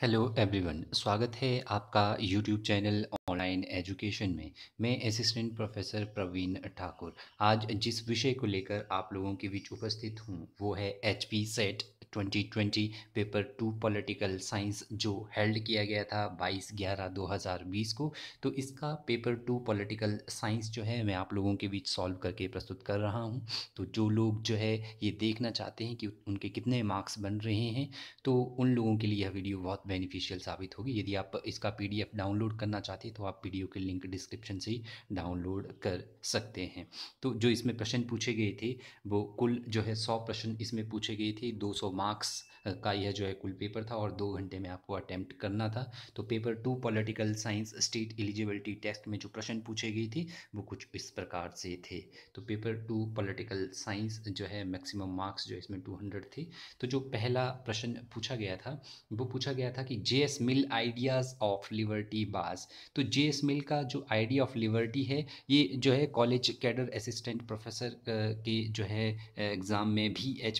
hello everyone स्वागत है आपका यूट्यूब चैनल ऑनलाइन एजुकेशन में मैं असिस्टेंट प्रोफेसर प्रवीण ठाकुर आज जिस विषय को लेकर आप लोगों के बीच उपस्थित हूँ वो है H P set 2020 paper two political science जो हेल्ड किया गया था 22 ग्यारह 2020 को तो इसका पेपर टू पॉलिटिकल साइंस जो है मैं आप लोगों के बीच सॉल्व करके प्रस्तुत कर रहा हूँ तो जो लोग जो है ये देखना चाहते हैं कि उनके कितने मार्क्स बन रहे हैं तो उन लोगों के लिए यह वीडियो बहुत बेनिफिशियल साबित होगी यदि आप इसका पी डाउनलोड करना चाहते हैं तो आप पी के लिंक डिस्क्रिप्शन से ही डाउनलोड कर सकते हैं तो जो इसमें प्रश्न पूछे गए थे वो कुल जो है सौ प्रश्न इसमें पूछे गए थे दो सौ marks का यह जो है कुल पेपर था और दो घंटे में आपको अटैम्प्ट करना था तो paper two political science state eligibility test में जो प्रश्न पूछे गई थी वो कुछ इस प्रकार से थे तो पेपर टू पॉलिटिकल साइंस जो है मैक्सिमम मार्क्स जो इसमें टू हंड्रेड थे तो जो पहला प्रश्न पूछा गया था वो पूछा गया था कि J S Mill ideas of liberty was तो जे एस मिल का जो आइडिया ऑफ लिबर्टी है ये जो है कॉलेज कैडर असिस्टेंट प्रोफेसर के जो है एग्ज़ाम में भी एच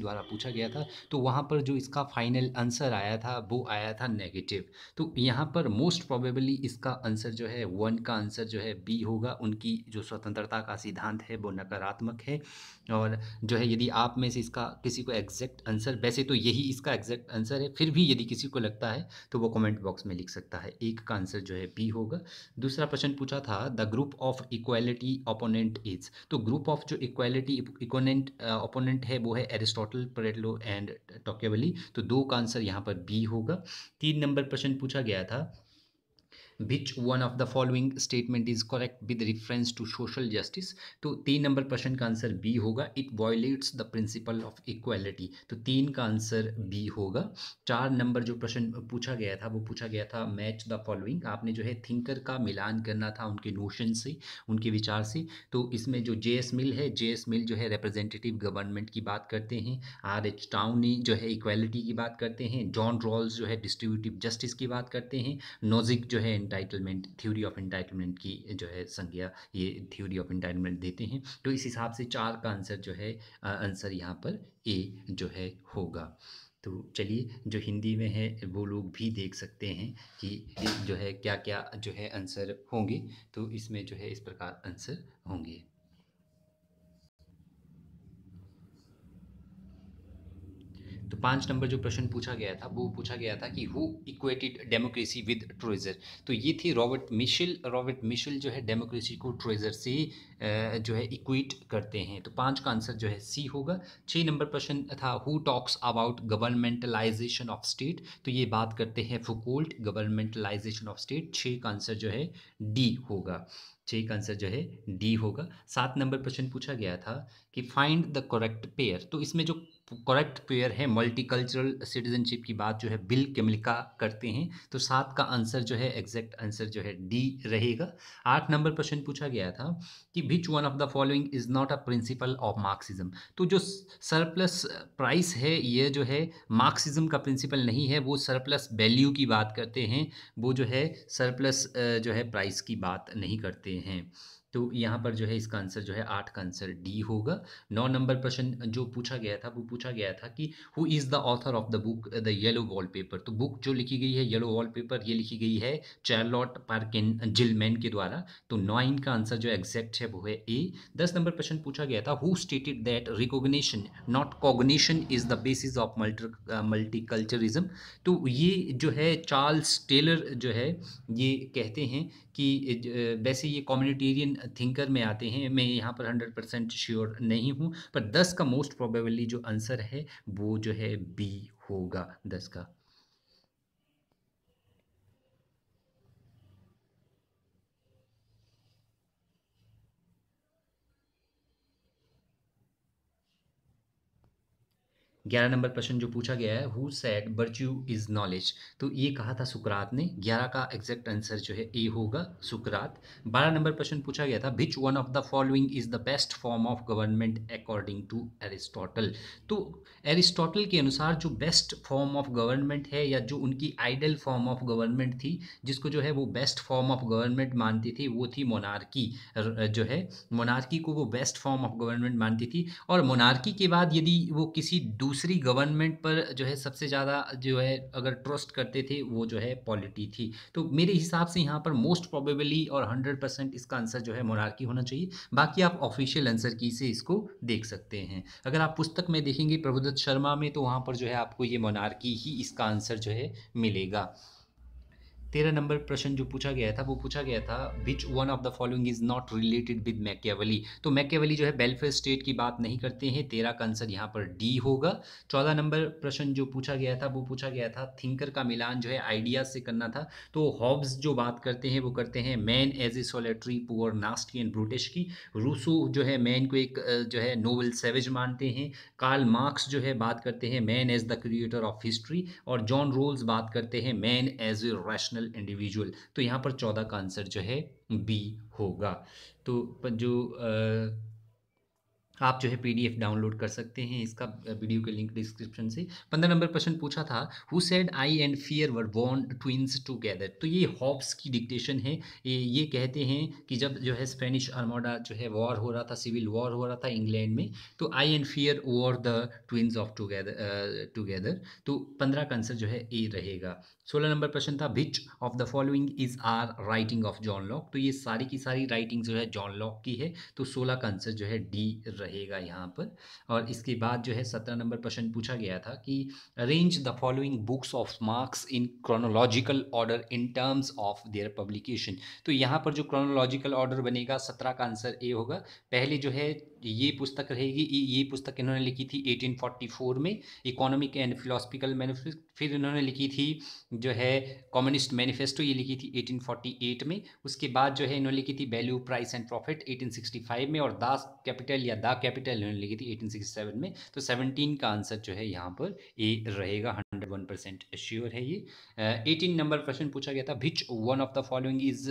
द्वारा पूछा गया था तो वहाँ पर जो इसका फाइनल आंसर आया था वो आया था नेगेटिव तो यहाँ पर मोस्ट प्रोबेबली इसका आंसर जो है वन का आंसर जो है बी होगा उनकी जो स्वतंत्रता का सिद्धांत है वो नकारात्मक है और जो है यदि आप में से इसका किसी को एग्जैक्ट आंसर वैसे तो यही इसका एग्जैक्ट आंसर है फिर भी यदि किसी को लगता है तो वो कमेंट बॉक्स में लिख सकता है एक का आंसर जो है बी होगा दूसरा प्रश्न पूछा था the group of equality opponent is तो ग्रुप ऑफ जो इक्वालिटी इकोनेंट ओपोनेंट है वो है एरिस्टोटल प्रेटलो एंड टोक्यावली तो दो का आंसर यहाँ पर बी होगा तीन नंबर प्रश्न पूछा गया था which one of the following statement is correct with reference to social justice तो तीन नंबर प्रश्न का आंसर बी होगा it violates the principle of equality तो तीन का आंसर बी होगा चार नंबर जो प्रश्न पूछा गया था वो पूछा गया था मैच द फॉलोइंग आपने जो है थिंकर का मिलान करना था उनके नोशन से उनके विचार से तो इसमें जो जे एस मिल है जे एस मिल जो है रिप्रेजेंटेटिव गवर्नमेंट की बात करते हैं आर एच टाउनी जो है इक्वालिटी की बात करते हैं जॉन रॉल्स जो है डिस्ट्रीब्यूटिव जस्टिस की बात करते हैं नोजिक जो है इंटाइटलमेंट थ्योरी ऑफ इंटाइटलमेंट की जो है संज्ञा ये थ्योरी ऑफ इंटाइटलमेंट देते हैं तो इस हिसाब से चार का आंसर जो है आंसर यहाँ पर ए जो है होगा तो चलिए जो हिंदी में है वो लोग भी देख सकते हैं कि जो है क्या क्या जो है आंसर होंगे तो इसमें जो है इस प्रकार आंसर होंगे तो पाँच नंबर जो प्रश्न पूछा गया था वो पूछा गया था कि who equated democracy with treasure तो ये थी रॉबर्ट मिशेल रॉबर्ट मिशेल जो है डेमोक्रेसी को ट्रेजर से जो है इक्वेट करते हैं तो पाँच का आंसर जो है सी होगा छः नंबर प्रश्न था who talks about governmentalization of state तो ये बात करते हैं फुकोल्ट गवर्नमेंटलाइजेशन ऑफ स्टेट छः का आंसर जो है डी होगा छः का आंसर जो है डी होगा सात नंबर प्रश्न पूछा गया था कि फाइंड द करेक्ट पेयर तो इसमें जो करेक्ट पेयर है मल्टीकल्चरल सिटीजनशिप की बात जो है बिल केमलिका करते हैं तो सात का आंसर जो है एग्जैक्ट आंसर जो है डी रहेगा आठ नंबर क्वेश्चन पूछा गया था कि which one of the following is not a principle of Marxism तो जो सरप्लस प्राइस है ये जो है मार्क्सिज्म का प्रिंसिपल नहीं है वो सरप्लस वैल्यू की बात करते हैं वो जो है सरप्लस जो है प्राइस की बात नहीं करते हैं तो यहाँ पर जो है इसका आंसर जो है आठ का आंसर डी होगा नौ नंबर प्रश्न जो पूछा गया था वो पूछा गया था कि who is the author of the book the yellow wallpaper तो बुक जो लिखी गई है येलो वॉलपेपर ये लिखी गई है चार्लॉट एन जिलमैन के द्वारा तो नाइन का आंसर जो एग्जैक्ट है वो है ए दस नंबर प्रश्न पूछा गया था who stated that recognition not cognition is the basis of multi multiculturalism तो ये जो है चार्ल्स टेलर जो है ये कहते हैं कि वैसे ये कम्युनिटेरियन थिंकर में आते हैं मैं यहाँ पर हंड्रेड परसेंट श्योर नहीं हूँ पर दस का मोस्ट प्रोबेबली जो आंसर है वो जो है बी होगा दस का ग्यारह नंबर प्रश्न जो पूछा गया है who said virtue is knowledge तो ये कहा था सुकरात ने ग्यारह का एग्जैक्ट आंसर जो है ए होगा सुकरात बारह नंबर प्रश्न पूछा गया था which one of the following is the best form of government according to Aristotle तो एरिस्टोटल के अनुसार जो बेस्ट फॉर्म ऑफ गवर्नमेंट है या जो उनकी आइडल फॉर्म ऑफ गवर्नमेंट थी जिसको जो है वो बेस्ट फॉर्म ऑफ गवर्नमेंट मानती थी वो थी मोनार्की जो है मोनार्की को वो बेस्ट फॉर्म ऑफ गवर्नमेंट मानती थी और मोनार्की के बाद यदि वो किसी दूसरे दूसरी गवर्नमेंट पर जो है सबसे ज़्यादा जो है अगर ट्रस्ट करते थे वो जो है पॉलिटी थी तो मेरे हिसाब से यहाँ पर मोस्ट प्रोबेबली और हंड्रेड परसेंट इसका आंसर जो है मोरारकी होना चाहिए बाकी आप ऑफिशियल आंसर की से इसको देख सकते हैं अगर आप पुस्तक में देखेंगे प्रभुदत्त शर्मा में तो वहाँ पर जो है आपको ये मोनार्की ही इसका आंसर जो है मिलेगा तेरह नंबर प्रश्न जो पूछा गया था वो पूछा गया था which one of the following is not related with Machiavelli तो मैकेवली जो है वेलफेयर स्टेट की बात नहीं करते हैं तेरह का आंसर यहाँ पर डी होगा चौदह नंबर प्रश्न जो पूछा गया था वो पूछा गया था थिंकर का मिलान जो है आइडियाज से करना था तो हॉब्स जो बात करते हैं वो करते हैं man as a solitary poor nasty and brutish की रूसो जो है मैन को एक जो है नोवल सेवेज मानते हैं कार्ल मार्क्स जो है बात करते हैं man as the creator of history और जॉन रोल्स बात करते हैं man as a rational professional individual तो यहाँ पर चौदह का आंसर जो है बी होगा तो जो आप जो है पीडीएफ डाउनलोड कर सकते हैं इसका वीडियो के लिंक डिस्क्रिप्शन से पंद्रह नंबर प्रश्न पूछा था who said I and fear were born twins together तो ये हॉब्स की डिक्टेशन है ये ये कहते हैं कि जब जो है स्पेनिश अर्मोडा जो है वॉर हो रहा था सिविल वॉर हो रहा था इंग्लैंड में तो I and fear were the twins of together together तो पंद्रह का आंसर जो है ए रहेगा सोलह नंबर प्रश्न था which of the following is are writing of John Locke तो ये सारी की सारी राइटिंग जो है जॉन लॉक की है तो सोलह का आंसर जो है डी रहेगा यहाँ पर और इसके बाद जो है सत्रह नंबर प्रश्न पूछा गया था कि arrange the following books of Marx in chronological order in terms of their publication तो यहाँ पर जो क्रोनोलॉजिकल ऑर्डर बनेगा सत्रह का आंसर ए होगा पहले जो है ये पुस्तक रहेगी ये पुस्तक इन्होंने लिखी थी 1844 में इकोनॉमिक एंड फिलोसफिकल मैनिफेस्ट फिर इन्होंने लिखी थी जो है कम्युनिस्ट मैनिफेस्टो ये लिखी थी 1848 में उसके बाद जो है इन्होंने लिखी थी वैल्यू प्राइस एंड प्रॉफिट 1865 में और दास कैपिटल या दा कैपिटल इन्होंने लिखी थी एटीन में तो सेवनटीन का आंसर जो है यहाँ पर ए रहेगा हंड्रेड परसेंट श्योर है ये एटीन नंबर क्वेश्चन पूछा गया था which one of the following is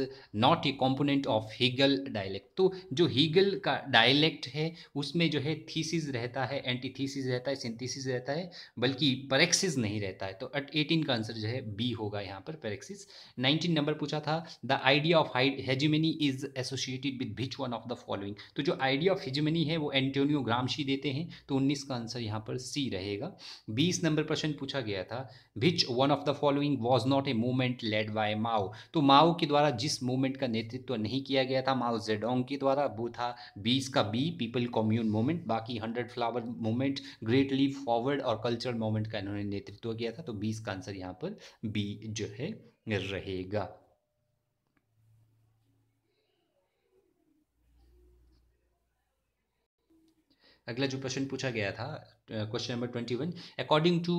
not a component of Hegel dialect तो जो हीगल का डायलेक्ट है उसमें जो है थीसिस रहता है एंटी थीसिस रहता है सिंथीसिस रहता है बल्कि परेक्सिस नहीं रहता है तो एट एटीन का आंसर जो है बी होगा यहाँ पर पेरेक्सिस नाइनटीन नंबर पूछा था the idea of hegemony is associated with which one of the following तो जो आइडिया ऑफ हेजिमनी है वो एंटोनियो ग्रामशी देते हैं तो उन्नीस का आंसर यहाँ पर सी रहेगा बीस नंबर प्रश्न पूछा गया था which one of the following was not a movement led by Mao तो माओ के द्वारा जिस मूवमेंट का नेतृत्व नहीं किया गया था माओ जेडोंग के द्वारा वो था बीस का बी पीपल कॉम्यून मूवमेंट बाकी hundred flower movement great leap forward और कल्चरल मूवमेंट का इन्होंने नेतृत्व किया था तो बीस का आंसर यहाँ पर बी जो है रहेगा अगला जो प्रश्न पूछा गया था question number twenty one according to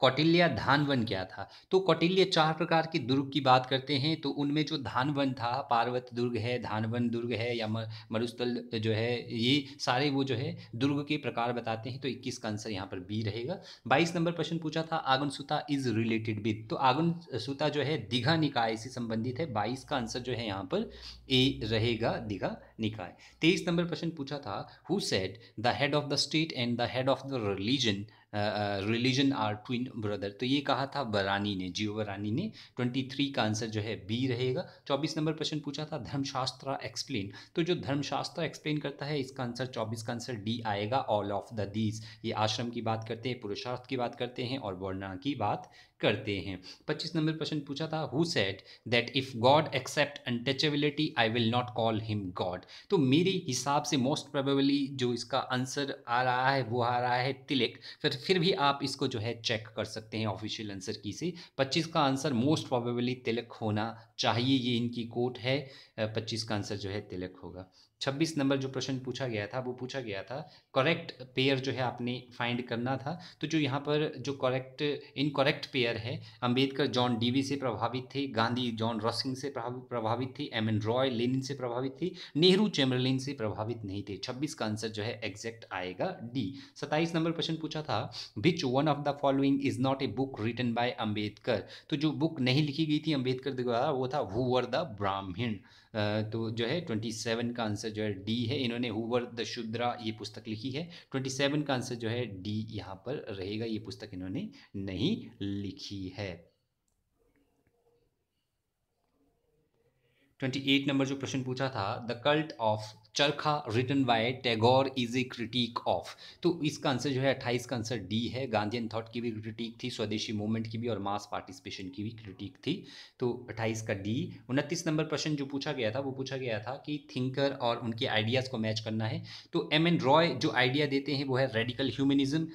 Kautilya धान वन क्या था तो कौटिल्य चार प्रकार के दुर्ग की बात करते हैं तो उनमें जो धान वन था पार्वत दुर्ग है धान वन दुर्ग है या मरुस्थल जो है ये सारे वो जो है दुर्ग के प्रकार बताते हैं तो इक्कीस का आंसर यहाँ पर बी रहेगा बाईस नंबर क्वेश्चन पूछा था आगन सुता इज रिलेटेड विद तो आगन सुता जो है दीघा निकाय से संबंधित है बाईस का आंसर जो है यहाँ पर ए रहेगा दीघा निकाय तेईस नंबर क्वेश्चन पूछा था who said the head of the state and the head of the religion religion are twin brother तो ये कहा था बरानी ने जियो बरानी ने ट्वेंटी थ्री का आंसर जो है बी रहेगा चौबीस नंबर क्वेश्चन पूछा था धर्मशास्त्र एक्सप्लेन तो जो धर्मशास्त्र एक्सप्लेन करता है इसका आंसर चौबीस का आंसर डी आएगा ऑल ऑफ द दीज ये आश्रम की बात करते हैं पुरुषार्थ की बात करते हैं और वर्णा की बात करते हैं पच्चीस नंबर क्वेश्चन पूछा था who said that if God accept untouchability I will not call him God तो मेरे हिसाब से मोस्ट प्रोबेबली जो इसका आंसर आ रहा है वो आ रहा है तिलक फिर फिर भी आप इसको जो है चेक कर सकते हैं ऑफिशियल आंसर की से पच्चीस का आंसर मोस्ट प्रोबेबली तिलक होना चाहिए ये इनकी कोट है पच्चीस का आंसर जो है तिलक होगा छब्बीस नंबर जो प्रश्न पूछा गया था वो पूछा गया था करेक्ट पेयर जो है आपने फाइंड करना था तो जो यहाँ पर जो करेक्ट इनकरेक्ट पेयर है अंबेडकर जॉन डीवी से प्रभावित थे गांधी जॉन रॉसिंग से प्रभावित थे एम एन रॉय लेनिन से प्रभावित थे नेहरू चेम्बरलिन से प्रभावित नहीं थे छब्बीस का आंसर जो है एग्जैक्ट आएगा डी सत्ताईस नंबर प्रश्न पूछा था which one of the following is not a book written by Ambedkar तो जो बुक नहीं लिखी गई थी अम्बेडकर द्वारा वो था वू वर द ब्राह्मण तो जो है ट्वेंटी सेवन का आंसर जो है डी है इन्होंने हुवर द शुद्रा ये पुस्तक लिखी है ट्वेंटी सेवन का आंसर जो है डी यहाँ पर रहेगा ये पुस्तक इन्होंने नहीं लिखी है ट्वेंटी एट नंबर जो प्रश्न पूछा था the cult of charkha written by Tagore is a critique of तो इसका आंसर जो है अट्ठाईस का आंसर डी है गांधीन थॉट की भी क्रिटिक थी स्वदेशी मूवमेंट की भी और मास पार्टिसिपेशन की भी क्रिटिक थी तो अट्ठाईस का डी उनतीस नंबर प्रश्न जो पूछा गया था वो पूछा गया था कि थिंकर और उनके आइडियाज़ को मैच करना है तो एम एन रॉय जो आइडिया देते हैं वो है रेडिकल ह्यूमनिज्म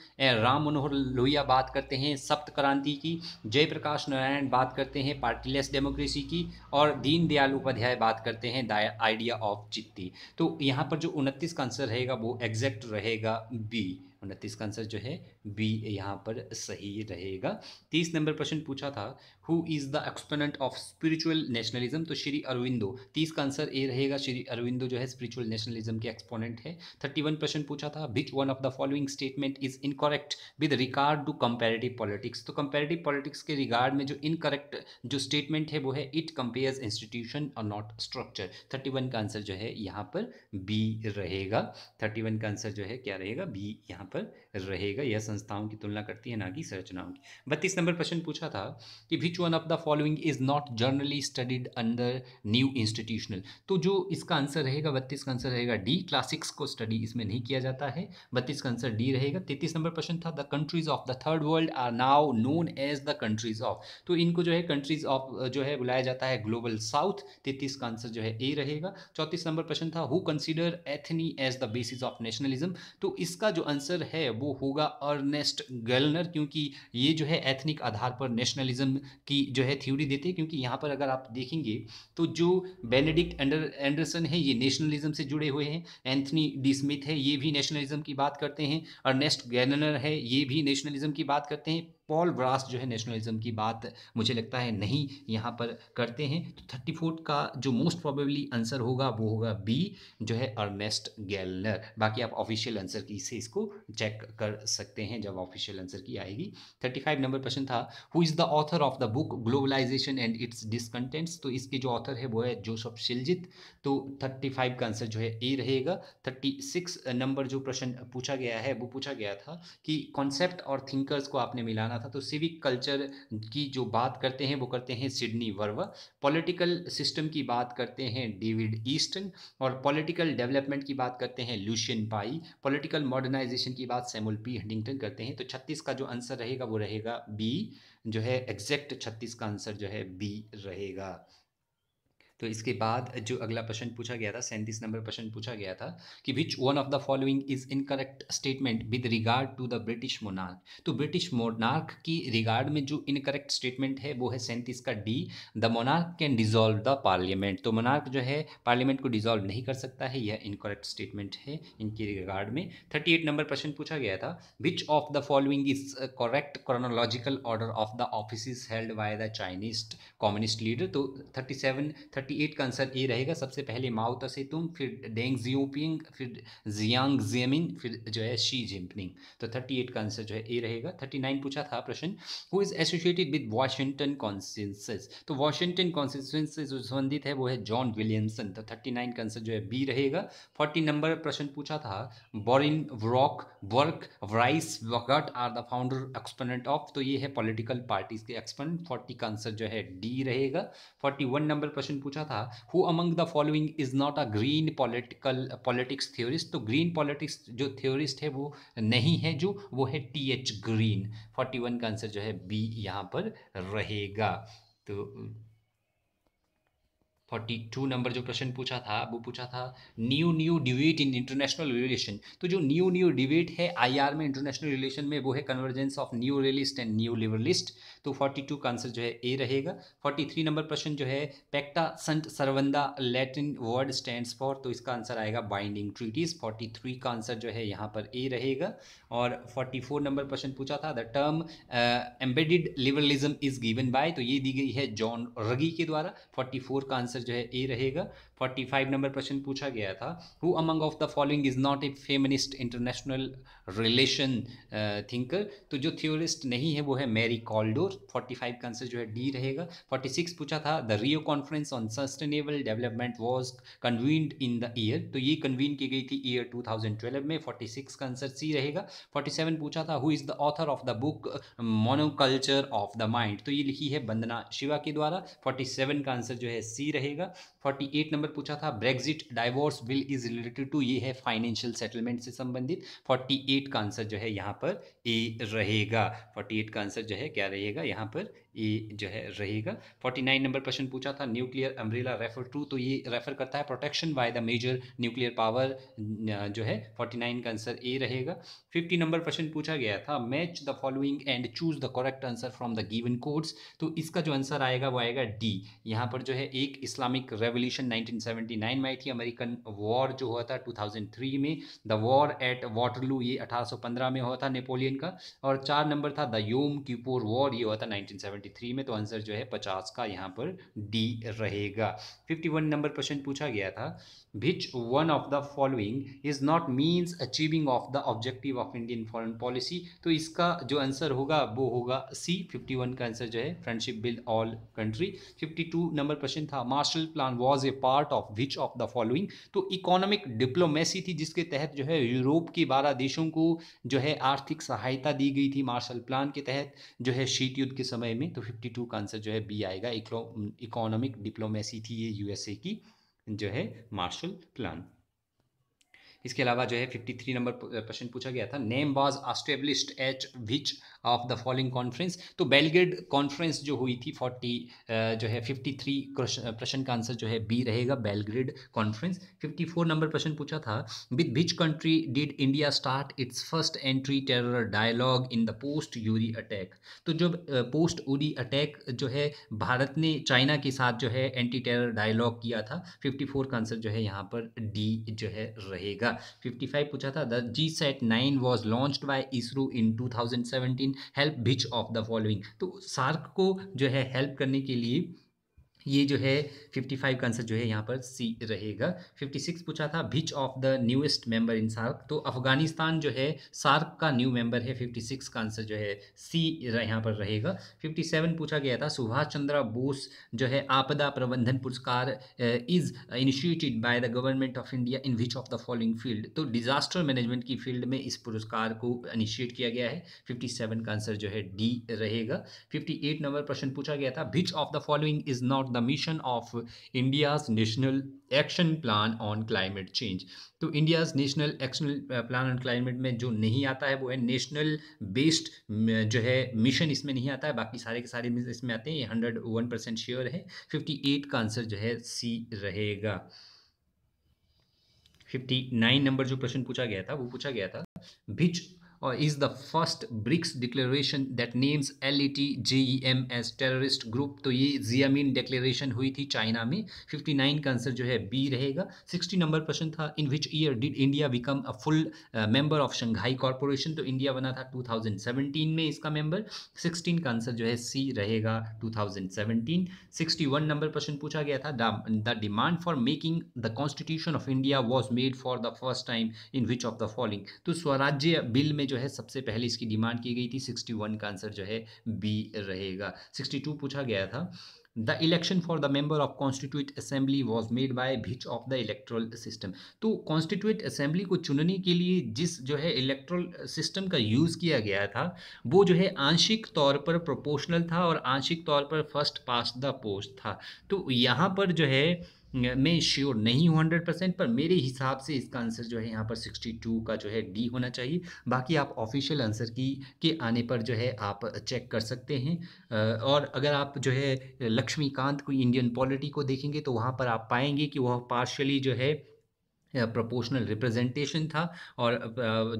राम मनोहर लोहिया बात करते हैं सप्त क्रांति की जयप्रकाश नारायण बात करते हैं पार्टीलेस डेमोक्रेसी की और दीनदयाल उपाध्याय बात करते हैं आइडिया ऑफ चित्ती तो यहाँ पर जो उनतीस का आंसर रहेगा वो एग्जैक्ट रहेगा बी उनतीस का आंसर जो है बी यहाँ पर सही रहेगा तीस नंबर प्रश्न पूछा था who is the exponent of spiritual nationalism तो श्री अरविंदो तीस का आंसर ए रहेगा श्री अरविंदो जो है स्पिरिचुअल नेशनलिज्म के एक्सपोनेंट है थर्टी वन प्रश्न पूछा था which one of the following statement is correct with regard to comparative politics तो कंपेरेटिव पॉलिटिक्स के रिगार्ड में जो इनकरेक्ट जो स्टेटमेंट है वो है इट कंपेयर्स इंस्टीट्यूशन और नॉट स्ट्रक्चर थर्टी वन का आंसर जो है यहाँ पर बी रहेगा थर्टी वन का आंसर जो है क्या रहेगा बी यहाँ Ampel रहेगा यह संस्थाओं की तुलना करती है ना कि संरचनाओं की बत्तीस नंबर प्रश्न पूछा था कि which one of the following is not generally studied under new institutional तो जो इसका आंसर रहेगा बत्तीस का आंसर रहेगा डी क्लासिक्स को स्टडी इसमें नहीं किया जाता है बत्तीस का आंसर डी रहेगा तैतीस नंबर प्रश्न था the countries of the third world are now known as the countries of तो इनको जो है कंट्रीज ऑफ जो है बुलाया जाता है ग्लोबल साउथ तैतीस का आंसर जो है ए रहेगा चौंतीस नंबर प्रश्न था who consider ethnie as the basis of nationalism तो इसका जो आंसर है वो होगा अर्नेस्ट गलनर क्योंकि ये जो है एथनिक आधार पर नेशनलिज्म की जो है थ्योरी देते हैं क्योंकि यहाँ पर अगर आप देखेंगे तो जो बेनेडिक्ट एंडर एंडरसन है ये नेशनलिज्म से जुड़े हुए हैं एंथनी डी स्मिथ है ये भी नेशनलिज्म की बात करते हैं अर्नेस्ट गर्लनर है ये भी नेशनलिज्म की बात करते हैं पॉल ब्रास जो है नेशनलिज्म की बात मुझे लगता है नहीं यहाँ पर करते हैं तो थर्टी फोर का जो मोस्ट प्रोबेबली आंसर होगा वो होगा बी जो है अर्नेस्ट गैलनर बाकी आप ऑफिशियल आंसर की से इसको चेक कर सकते हैं जब ऑफिशियल आंसर की आएगी थर्टी फाइव नंबर प्रश्न था who is the author of the book globalization and its discontents तो इसके जो ऑथर है वो है जोसफ शिलजित तो थर्टी फाइव का आंसर जो है ए रहेगा थर्टी सिक्स नंबर जो प्रश्न पूछा गया है वो पूछा गया था कि कॉन्सेप्ट और थिंकर्स को आपने मिलाना था तो सिविक कल्चर की जो बात करते हैं वो करते हैं सिडनी वर्वा पॉलिटिकल सिस्टम की बात करते हैं डेविड ईस्टन और पॉलिटिकल डेवलपमेंट की बात करते हैं लूशियन पाई पॉलिटिकल मॉडर्नाइजेशन की बात सेमुल पी हंडिंगटन करते हैं तो छत्तीस का जो आंसर रहेगा वो रहेगा बी जो है एग्जैक्ट छत्तीस का आंसर जो है बी रहेगा तो इसके बाद जो अगला प्रश्न पूछा गया था सैंतीस नंबर प्रश्न पूछा गया था कि which one of the following is incorrect statement with regard to the British monarch तो ब्रिटिश मोनार्क की रिगार्ड में जो इनकरेक्ट स्टेटमेंट है वो है सैंतीस का D the monarch can dissolve the parliament तो मोनार्क जो है पार्लियामेंट को डिजोल्व नहीं कर सकता है यह इनकरेक्ट स्टेटमेंट है इनकी रिगार्ड में थर्टी एट नंबर प्रश्न पूछा गया था which of the following is correct chronological order of the office held by the Chinese communist leader तो thirty seven thirty thirty eight का आंसर ए रहेगा सबसे पहले माओ तसेतुंग फिर डेंग जियोपिंग फिर जियांग जियमिन फिर जो है शी जिमपिंग तो थर्टी एट का आंसर जो है ए रहेगा थर्टी नाइन पूछा था प्रश्न who is associated with Washington consensus तो वॉशिंगटन कॉन्सेंसस जो संबंधित है वो है जॉन विलियमसन तो थर्टी नाइन का आंसर जो है बी रहेगा फोर्टी नंबर प्रश्न पूछा था बॉरिन व्रॉक वर्क राइस वगट are the founder exponent of तो ये है पॉलिटिकल पार्टीज के एक्सपोनेंट फोर्टी का आंसर जो है डी रहेगा फोर्टी वन नंबर प्रश्न पूछा पूछा था who among the following is not a green political politics theorist तो ग्रीन पॉलिटिक्स जो थ्योरिस्ट है वो नहीं है जो वो है T H Green forty one का आंसर जो है बी यहाँ पर रहेगा तो फोर्टी टू नंबर जो प्रश्न पूछा था वो पूछा था new new debate in international relation तो जो न्यू न्यू डिबेट है आईआर में इंटरनेशनल रिलेशन में वो है convergence of new realist and new liberalist तो फोर्टी टू का आंसर जो है ए रहेगा फोर्टी थ्री नंबर प्रश्न जो है पैक्टा संट सरवंदा लैटिन वर्ड स्टैंड फॉर तो इसका आंसर आएगा बाइंडिंग ट्रीटीज फोर्टी थ्री का आंसर जो है यहाँ पर ए रहेगा और फोर्टी फोर नंबर प्रश्न पूछा था the term embedded liberalism is given by तो ये दी गई है जॉन रगी के द्वारा फोर्टी फोर का आंसर जो है ए रहेगा फोर्टी फाइव नंबर क्वेश्चन पूछा गया था who among of the following is not a feminist international relation thinker तो जो थियोरिस्ट नहीं है वो है मैरी कॉल्डोर फोर्टी फाइव का आंसर जो है डी रहेगा फोर्टी सिक्स पूछा था the Rio conference on sustainable development was convened in the year तो ये कन्वीन की गई थी ईयर टू थाउजेंड ट्वेल्व में फोर्टी सिक्स का आंसर सी रहेगा फोर्टी सेवन पूछा था who is the author of the book monoculture of the mind तो ये लिखी है बंदना शिवा के द्वारा फोर्टी सेवन का आंसर जो है सी रहेगा फोर्टी एट नंबर नंबर पूछा था Brexit divorce bill is related to ये है फाइनेंशियल सेटलमेंट से संबंधित 48 का आंसर जो है यहाँ पर ए रहेगा 48 का आंसर जो है क्या रहेगा यहाँ पर ये जो है रहेगा 49 नंबर क्वेश्चन पूछा था न्यूक्लियर अम्ब्रेला रेफर टू तो ये रेफर करता है protection by the major nuclear power जो है 49 का आंसर ए रहेगा 50 नंबर क्वेश्चन पूछा गया था match the following and choose the correct answer from the given codes तो इसका जो आंसर आएगा वो आएगा डी यहाँ पर जो है एक इस्लामिक रेवोल्यूशन नाइन में आई थी अमेरिकन वॉर जो हुआ था थ्री में द वॉर एट वाटरलू ये पंद्रह में हुआ था नेपोलियन का और चार नंबर था द योम क्यूपोर वॉर ये हुआ था 1970 ट्वेंटी थ्री में तो आंसर जो है पचास का यहाँ पर डी रहेगा फिफ्टी वन नंबर क्वेश्चन पूछा गया था which one of the following is not means achieving of the objective of Indian foreign policy तो इसका जो आंसर होगा वो होगा सी फिफ्टी वन का आंसर जो है friendship build all country fifty two number question था Marshall plan was a part of which of the following तो इकोनॉमिक डिप्लोमेसी थी जिसके तहत जो है यूरोप के बारह देशों को जो है आर्थिक सहायता दी गई थी मार्शल प्लान के तहत जो है शीत युद्ध के समय में तो 52 का आंसर जो है बी आएगा इकोनॉमिक डिप्लोमेसी थी ये यूएसए की जो है मार्शल प्लान इसके अलावा जो है फिफ्टी थ्री नंबर क्वेश्चन पूछा गया था name was established H which of the following conference तो बेलगेड कॉन्फ्रेंस जो हुई थी फोर्टी जो है फिफ्टी थ्री प्रश्न का आंसर जो है बी रहेगा Belgrade conference fifty four number प्रश्न पूछा था with which country did India start its first entry terror dialogue in the post Uri attack तो जब पोस्ट यूरी अटैक जो है भारत ने चाइना के साथ जो है एंटी टेरर डायलॉग किया था फिफ्टी फोर का आंसर जो है यहाँ पर डी जो है रहेगा फिफ्टी फाइव पूछा था the G sat nine was launched by ISRO in two thousand seventeen help which of the following तो सार्क को जो है हेल्प करने के लिए ये जो है 55 का आंसर जो है यहाँ पर सी रहेगा 56 पूछा था which of the newest member in SAARC तो अफगानिस्तान जो है सार्क का न्यू मेंबर है 56 का आंसर जो है सी यहाँ पर रहेगा 57 पूछा गया था सुभाष चंद्र बोस जो है आपदा प्रबंधन पुरस्कार is initiated by the government of India in which of the following field तो डिजास्टर मैनेजमेंट की फील्ड में इस पुरस्कार को इनिशिएट किया गया है सेवन का आंसर जो है डी रहेगा एट नंबर प्रश्न पूछा गया था which of the following is not the mission of India's national action plan on climate change तो India's national action plan on climate में जो नहीं आता है वो है नेशनल बेस्ड uh, जो है मिशन इसमें नहीं आता है बाकी सारे के सारे इसमें आते हैं ये हंड्रेड वन परसेंट श्योर है फिफ्टी एट का आंसर जो है सी रहेगा फिफ्टी नाइन नंबर जो प्रश्न पूछा गया था वो पूछा गया था which or is the first BRICS declaration that names L E T J E M as terrorist group तो ये जियामीन डिक्लेरेशन हुई थी चाइना में 59 का आंसर जो है बी रहेगा 60 नंबर प्रश्न था in which year did India become a full member of Shanghai corporation तो इंडिया बना था 2017 में इसका मेंबर 16 का आंसर जो है सी रहेगा 2017 61 नंबर प्रश्न पूछा गया था the demand for making the constitution of India was made for the first time in which of the following तो स्वराज्य बिल में जो है सबसे पहले इसकी डिमांड की गई थी सिक्सटी वन का आंसर जो है बी रहेगा सिक्सटी टू पूछा गया था the election for the member of constitute assembly was made by which of the electoral system तो कॉन्स्टिट्यूट असेंबली को चुनने के लिए जिस जो है इलेक्ट्रल सिस्टम का यूज़ किया गया था वो जो है आंशिक तौर पर प्रोपोर्शनल था और आंशिक तौर पर फर्स्ट पास द पोस्ट था तो यहाँ पर जो है मैं श्योर नहीं हूँ हंड्रेड परसेंट पर मेरे हिसाब से इसका आंसर जो है यहाँ पर सिक्सटी टू का जो है डी होना चाहिए बाकी आप ऑफिशियल आंसर की के आने पर जो है आप चेक कर सकते हैं और अगर आप जो है लक्ष्मीकांत को इंडियन पॉलिटी को देखेंगे तो वहाँ पर आप पाएंगे कि वह पार्शली जो है प्रोपोर्शनल रिप्रेजेंटेशन था और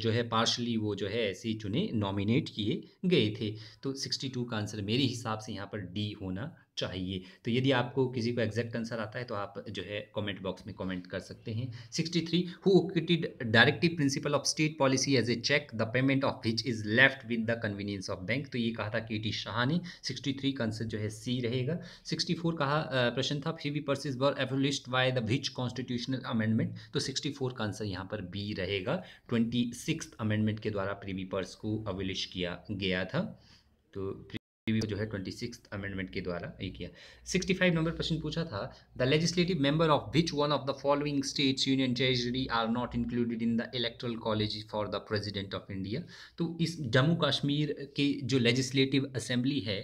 जो है पार्शली वो जो है ऐसे ही चुने नॉमिनेट किए गए थे तो सिक्सटी टू का आंसर मेरे हिसाब से यहाँ पर डी होना चाहिए तो यदि आपको किसी को एग्जैक्ट आंसर आता है तो आप जो है कमेंट बॉक्स में कमेंट कर सकते हैं 63 three who advocated directive principle of state policy as a cheque the payment of which is left with the convenience of bank तो ये कहा था के टी शाह ने 63 का आंसर जो है सी रहेगा 64 कहा प्रश्न था privy purses were abolished by the which constitutional amendment तो सिक्सटी फोर का आंसर यहाँ पर बी रहेगा ट्वेंटी सिक्स अमेंडमेंट के द्वारा प्रीवी पर्स को अवलिश किया गया था तो जो है ट्वेंटी सिक्स अमेंडमेंट के द्वारा ये किया सिक्सटी फाइव नंबर प्रश्न पूछा था the legislative member of which one of the following states union territory are not included in the electoral college for the president of India तो इस जम्मू कश्मीर के जो लेजिस्लेटिव असेंबली है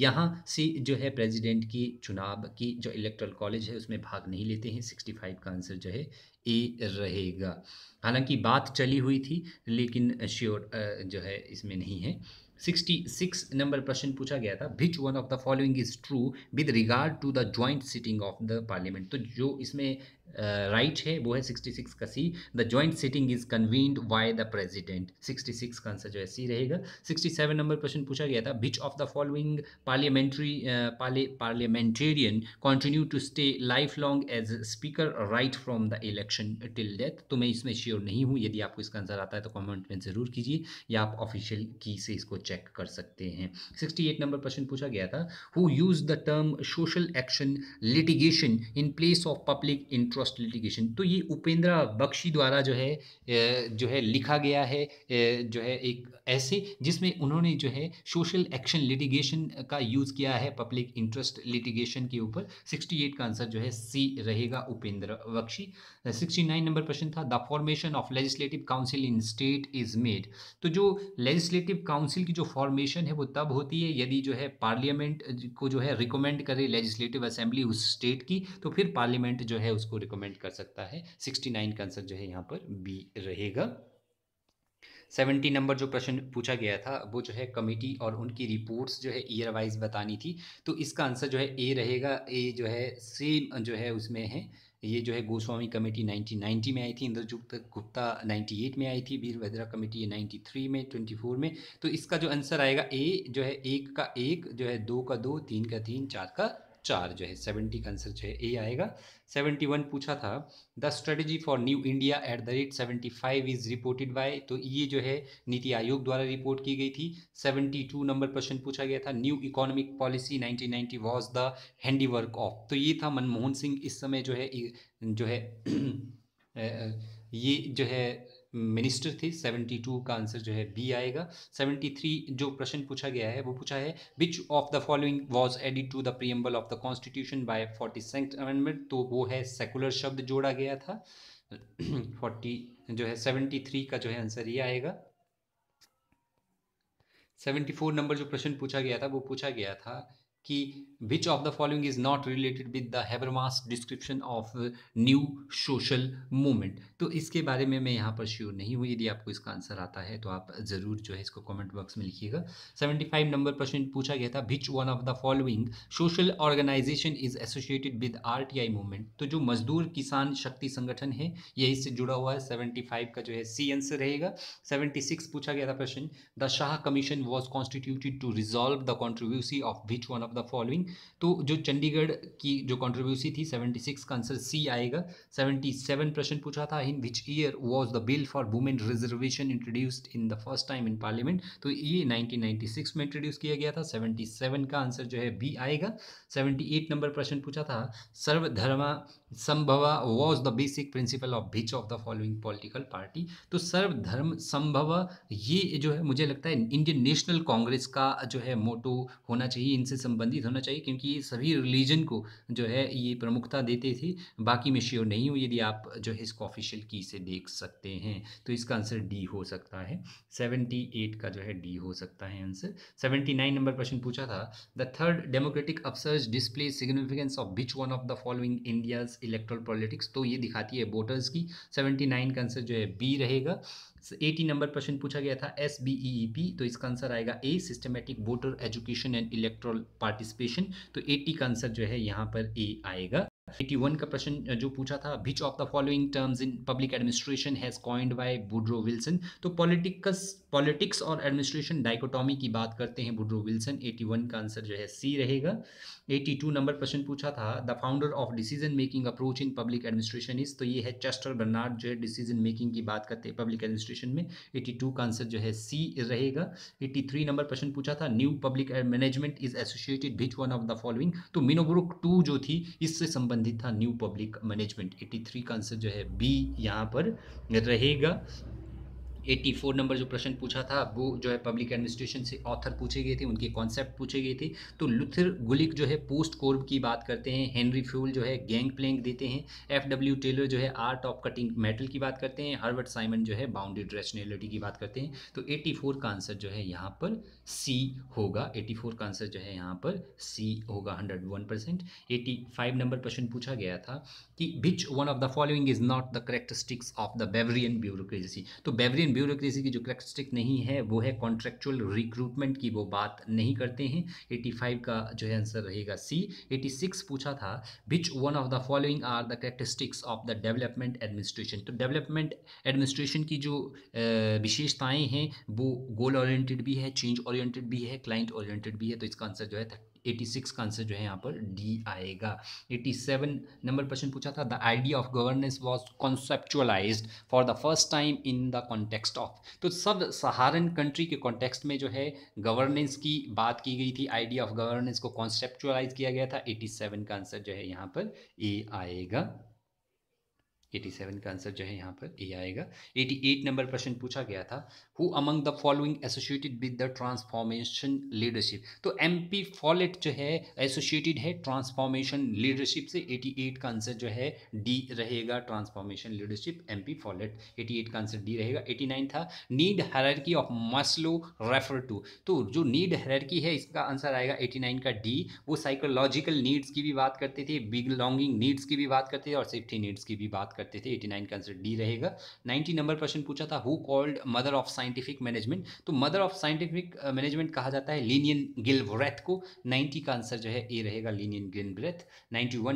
यहाँ से जो है प्रेजिडेंट की चुनाव की जो इलेक्ट्रल कॉलेज है उसमें भाग नहीं लेते हैं सिक्सटी फाइव का आंसर जो है ए रहेगा हालांकि बात चली हुई थी लेकिन श्योर जो है इसमें नहीं है 66 नंबर प्रश्न पूछा गया था which one of the following is true with regard to the joint sitting of the parliament तो जो इसमें राइट है वो है 66 का C the joint sitting is convened by the president 66 का आंसर जो है सी रहेगा 67 नंबर क्वेश्चन पूछा गया था which of the following parliamentary parliamentarian continue to stay life long as speaker right from the election till death तो मैं इसमें श्योर नहीं हूँ यदि आपको इसका आंसर आता है तो कॉमेंट में ज़रूर कीजिए या आप ऑफिशियल की से इसको चेक कर सकते हैं एट नंबर क्वेश्चन पूछा गया था who use the term social action litigation in place of public interest trust litigation तो ये उपेंद्र बख्शी द्वारा जो है जो है लिखा गया है जो है एक ऐसे जिसमें उन्होंने जो है सोशल एक्शन लिटिगेशन का यूज़ किया है पब्लिक इंटरेस्ट लिटिगेशन के ऊपर 68 का आंसर जो है सी रहेगा उपेंद्र बख्शी 69 नंबर प्रश्न था the formation of legislative council in state is made तो जो लेजिस्लेटिव काउंसिल की जो फॉर्मेशन है वो तब होती है यदि जो है पार्लियामेंट को जो है रिकमेंड करे लेजिस्लेटिव असेंबली उस स्टेट की तो फिर पार्लियामेंट जो है उसको रिकमेंड कर सकता है सिक्सटी नाइन का आंसर जो है यहाँ पर बी रहेगा सेवेंटी नंबर जो प्रश्न पूछा गया था वो जो है कमेटी और उनकी रिपोर्ट्स जो है ईयर वाइज बतानी थी तो इसका आंसर जो है ए रहेगा ए जो है सेम जो है उसमें है ये जो है गोस्वामी कमेटी 1990 में आई थी इंद्रजुक्त गुप्ता 98 में आई थी वीरभद्रा कमेटी ये 93 में 24 में तो इसका जो आंसर आएगा ए जो है एक का एक जो है दो का दो तीन का तीन चार का चार जो है सेवेंटी का आंसर जो है ए आएगा सेवेंटी वन पूछा था the strategy for new India at the rate seventy five is reported by तो ये जो है नीति आयोग द्वारा रिपोर्ट की गई थी सेवेंटी टू नंबर क्वेश्चन पूछा गया था new economic policy nineteen ninety was the handiwork of तो ये था मनमोहन सिंह इस समय जो है जो है ये जो है मिनिस्टर थे 72 का आंसर जो है बी आएगा 73 जो प्रश्न पूछा गया है वो पूछा है which of the following was added to the preamble of the constitution by forty amendment तो वो है सेकुलर शब्द जोड़ा गया था 40 जो है 73 का जो है आंसर ये आएगा 74 नंबर जो प्रश्न पूछा गया था वो पूछा गया था कि which of the following is not related with the Habermas description of uh, new social movement तो इसके बारे में मैं यहाँ पर श्योर नहीं हूँ यदि आपको इसका आंसर आता है तो आप ज़रूर जो है इसको कमेंट बॉक्स में लिखिएगा 75 नंबर प्रश्न पूछा गया था which one of the following social organisation is associated with R T I movement तो जो मजदूर किसान शक्ति संगठन है यही इससे जुड़ा हुआ है 75 का जो है सी आंसर रहेगा 76 पूछा गया था प्रश्न the Shah commission was constituted to resolve the controversy of which one of the following तो जो चंडीगढ़ की जो कॉन्ट्रीब्यूसी थी 76 का आंसर सी आएगा 77 प्रश्न पूछा था in which year was the bill for women reservation introduced in the first time in parliament तो ये 1996 में इंट्रोड्यूस किया गया था 77 का आंसर जो है बी आएगा 78 नंबर प्रश्न पूछा था सर्वधर्मा संभवा was the basic principle of which of the following political party तो सर्वधर्म संभव ये जो है मुझे लगता है इंडियन नेशनल कांग्रेस का जो है मोटो होना चाहिए इनसे संबंधित होना चाहिए क्योंकि ये सभी रिलीजन को जो है ये प्रमुखता देते थे बाकी मैं श्योर नहीं हूँ यदि आप जो है इसको ऑफिशियल की से देख सकते हैं तो इसका आंसर डी हो सकता है सेवेंटी एट का जो है डी हो सकता है आंसर सेवेंटी नाइन नंबर प्रश्न पूछा था the third democratic upsurges display significance of which one of the following India's electoral politics तो ये दिखाती है वोटर्स की सेवेंटी नाइन का आंसर जो है बी रहेगा एटी नंबर प्रश्न पूछा गया था एस बी ई पी तो इसका आंसर आएगा A systematic voter education and electoral participation तो एटी का आंसर जो है यहाँ पर ए आएगा 81 का प्रश्न जो पूछा था which of the following terms in public administration has coined by Woodrow Wilson तो पॉलिटिकस पॉलिटिक्स और एडमिनिस्ट्रेशन डाइकोटॉमी की बात करते हैं बुड्रो विल्सन 81 का आंसर जो है सी रहेगा 82 नंबर प्रश्न पूछा था the founder of decision making approach in public administration is तो ये है चेस्टर बर्नार्ड जो है डिसीजन मेकिंग की बात करते हैं पब्लिक एडमिनिस्ट्रेशन में 82 का आंसर जो है सी रहेगा 83 नंबर क्वेश्चन पूछा था new public management is associated which one of the following तो मिनोग्रुक टू जो थी इससे संबंधित था न्यू पब्लिक मैनेजमेंट एटी का आंसर जो है बी यहाँ पर रहेगा एट्टी फोर नंबर जो प्रश्न पूछा था वो जो है पब्लिक एडमिनिस्ट्रेशन से ऑथर पूछे गए थे उनके कॉन्सेप्ट पूछे गए थे तो लुथर गुलिक जो है पोस्ट कोर्ब की बात करते हैं हेनरी फ्यूल जो है गैंग प्लैंक देते हैं एफ डब्ल्यू टेलर जो है आर्ट ऑफ कटिंग मेटल की बात करते हैं हर्बर्ट साइमन जो है बाउंडेड रेशनैलिटी की बात करते हैं तो एट्टी फोर का आंसर जो है यहाँ पर सी होगा एट्टी फोर का आंसर जो है यहाँ पर सी होगा hundred one percent eighty five number प्रश्न पूछा गया था कि which one of the following is not the characteristics of the Weberian bureaucracy तो बेवरियन ब्यूरोक्रेसी की जो करेक्टरिस्टिक नहीं है वो है कॉन्ट्रेक्चुअल रिक्रूटमेंट की वो बात नहीं करते हैं 85 का जो है आंसर रहेगा सी 86 पूछा था which one of the following are the characteristics of the development administration तो डेवलपमेंट एडमिनिस्ट्रेशन की जो विशेषताएँ हैं वो गोल ओरिएंटेड भी है चेंज ओरिएंटेड भी है क्लाइंट ओरिएंटेड भी है तो इसका आंसर जो है एटी सिक्स का आंसर जो है यहाँ पर डी आएगा एटी सेवन नंबर क्वेश्चन पूछा था the idea of governance was conceptualize for the first time in the context of तो सब सहारन कंट्री के कॉन्टेक्स्ट में जो है गवर्नेंस की बात की गई थी आइडिया ऑफ गवर्नेंस को कॉन्सेप्चुअलाइज किया गया था एटी सेवन का आंसर जो है यहाँ पर ए आएगा एटी सेवन का आंसर जो है यहाँ पर ए आएगा एटी एट नंबर प्रश्न पूछा गया था who among the following associated with the transformation leadership तो एम पी फॉलेट जो है एसोसिएटेड है ट्रांसफॉर्मेशन लीडरशिप से एटी एट का आंसर जो है डी रहेगा transformation leadership M P Follett eighty eight का आंसर डी रहेगा एटी नाइन था need hierarchy of Maslow refer to तो जो नीड हरारकी है इसका आंसर आएगा एटी नाइन का डी वो साइकोलॉजिकल नीड्स की भी बात करते थे लॉन्गिंग नीड्स की भी बात करते थे और सेफ्टी नीड्स की भी बात करते करते थे 89 का आंसर डी रहेगा 90 नंबर प्रश्न पूछा था who called mother of scientific management तो मदर ऑफ साइंटिफिक मैनेजमेंट कहा जाता है लीनियन गिल को 90 का आंसर जो है ए रहेगा लीनियन गिल ब्रेथ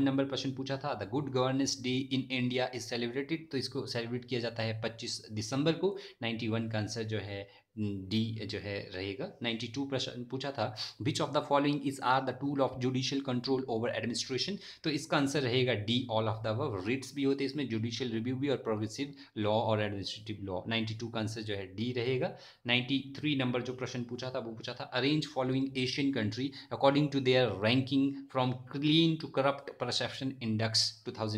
नंबर प्रश्न पूछा था the good governance day in India is celebrated तो इसको सेलिब्रेट किया जाता है पच्चीस दिसंबर को नाइन्टी का आंसर जो है डी जो है रहेगा 92 प्रश्न पूछा था which of the following is are the tool of judicial control over administration तो इसका आंसर रहेगा D all of the writs भी होते हैं इसमें जुडिशियल रिव्यू भी और प्रोग्रेसिव लॉ और एडमिनिस्ट्रेटिव लॉ 92 का आंसर जो है डी रहेगा 93 नंबर जो प्रश्न पूछा था वो पूछा था arrange following Asian country according to their ranking from clean to corrupt perception index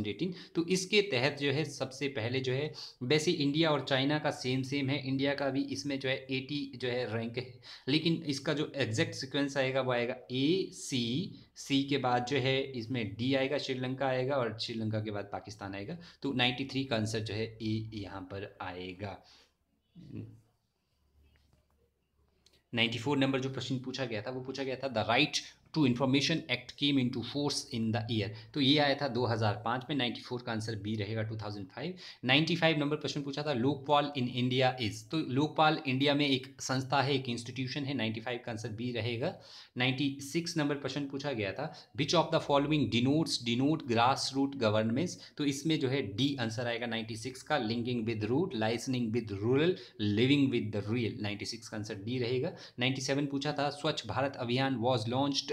eighteen तो इसके तहत जो है सबसे पहले जो है वैसे इंडिया और चाइना का सेम सेम है इंडिया का भी इसमें जो है एटी जो है रैंक है लेकिन इसका जो एग्जैक्ट सिक्वेंस आएगा वो आएगा ए सी सी के बाद जो है इसमें डी आएगा श्रीलंका आएगा और श्रीलंका के बाद पाकिस्तान आएगा तो नाइन्टी थ्री का आंसर जो है ए यहाँ पर आएगा नाइन्टी फोर नंबर जो प्रश्न पूछा गया था वो पूछा गया था the right to information act came into force in the year तो ये आया था 2005 में 94 का आंसर बी रहेगा 2005 95 नंबर प्रश्न पूछा था लोकपाल इन इंडिया इज तो लोकपाल इंडिया में एक संस्था है एक इंस्टीट्यूशन है 95 का आंसर बी रहेगा 96 नंबर प्रश्न पूछा गया था which of the following denotes denote grass root governments तो इसमें जो है डी आंसर आएगा नाइन्टी का linking with root liaisoning with rural living with the real ninety का आंसर डी रहेगा नाइन्टी पूछा था स्वच्छ भारत अभियान वॉज लॉन्च्ड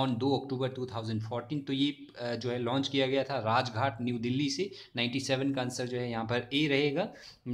ऑन दो अक्टूबर 2014 तो ये जो है लॉन्च किया गया था राजघाट न्यू दिल्ली से 97 का आंसर जो है यहाँ पर ए रहेगा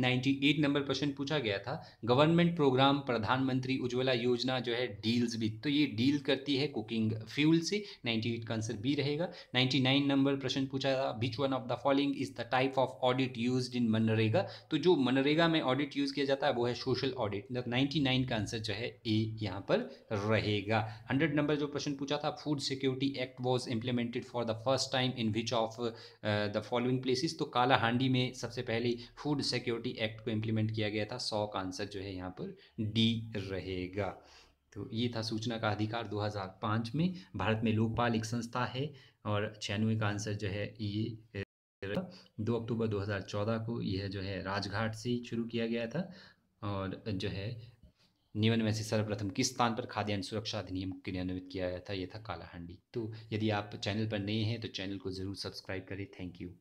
98 नंबर प्रश्न पूछा गया था गवर्नमेंट प्रोग्राम प्रधानमंत्री उज्ज्वला योजना जो है डील्स भी तो ये डील करती है कुकिंग फ्यूल से 98 का आंसर बी रहेगा 99 नंबर प्रश्न पूछा था which one of the following is the type of audit use in MNREGA तो जो मनरेगा में ऑडिट यूज किया जाता है वो है सोशल ऑडिट नाइन्टी नाइन का आंसर जो है ए यहाँ पर रहेगा हंड्रेड नंबर जो प्रश्न पूछा था food security act was implemented for the first time in which of the following places तो काला हांडी में सबसे पहले फूड सिक्योरिटी एक्ट को इम्प्लीमेंट किया गया था सौ का आंसर जो है यहाँ पर डी रहेगा तो ये था सूचना का अधिकार 2005 में भारत में लोकपाल एक संस्था है और छियानवे का आंसर जो है ये दो अक्टूबर 2014 को यह जो है राजघाट से शुरू किया गया था और जो है निम्न में से सर्वप्रथम किस स्थान पर खाद्यान्न सुरक्षा अधिनियम क्रियान्वित किया गया था यह था कालाहांडी तो यदि आप चैनल पर नए हैं तो चैनल को ज़रूर सब्सक्राइब करें थैंक यू